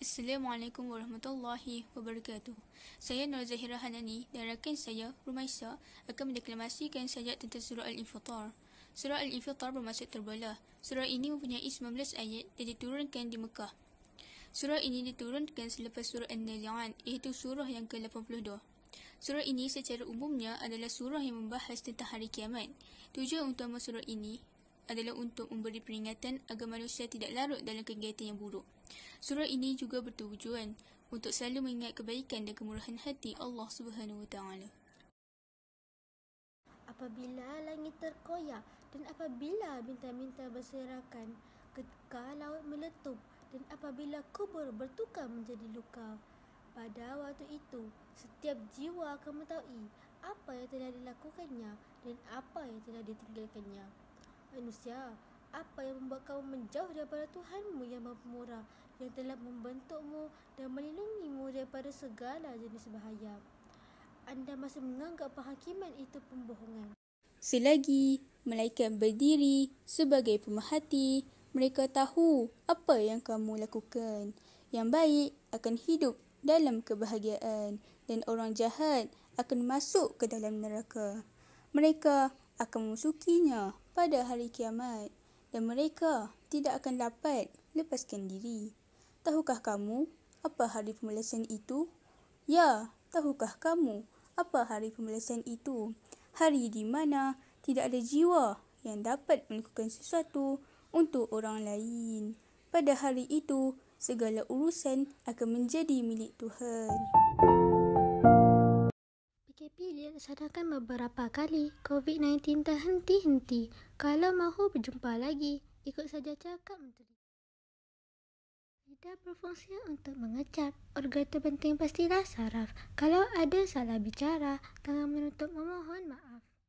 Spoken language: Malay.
Assalamualaikum warahmatullahi wabarakatuh. Saya Nur Zahira Hanani dan rakan saya Rumaisa akan mendeklamasikan sajak tentang surah Al-Infitar. Surah Al-Infitar bermaksud terbelah. Surah ini mempunyai 19 ayat dan diturunkan di Mekah. Surah ini diturunkan selepas surah An-Nazi'an iaitu surah yang ke-82. Surah ini secara umumnya adalah surah yang membahas tentang hari kiamat. Tujuan utama surah ini adalah untuk memberi peringatan agar manusia tidak larut dalam kegiatan yang buruk. Surah ini juga bertujuan untuk selalu mengingat kebaikan dan kemurahan hati Allah Subhanahu Wa Taala. Apabila langit terkoyak dan apabila minta-minta berserakan, ketika laut meletup dan apabila kubur bertukar menjadi luka. Pada waktu itu, setiap jiwa akan mengetahui apa yang telah dilakukannya dan apa yang telah ditinggalkannya. Manusia, apa yang membuat kau menjauh daripada Tuhanmu yang mempemurah, yang telah membentukmu dan melindungimu daripada segala jenis bahaya? Anda masih menganggap penghakiman itu pembohongan. Selagi malaikat berdiri sebagai pemerhati, mereka tahu apa yang kamu lakukan. Yang baik akan hidup dalam kebahagiaan dan orang jahat akan masuk ke dalam neraka. Mereka akan memasukinya pada hari kiamat dan mereka tidak akan dapat lepaskan diri. Tahukah kamu apa hari pembalasan itu? Ya, tahukah kamu apa hari pembalasan itu? Hari di mana tidak ada jiwa yang dapat melakukan sesuatu untuk orang lain. Pada hari itu, segala urusan akan menjadi milik Tuhan. Saya sadarkan beberapa kali COVID-19 tak henti-henti. Kalau mahu berjumpa lagi, ikut saja cakap menteri. Lidah berfungsi untuk mengecap. Organ terpenting pastilah saraf. Kalau ada salah bicara, tangan menutup memohon maaf.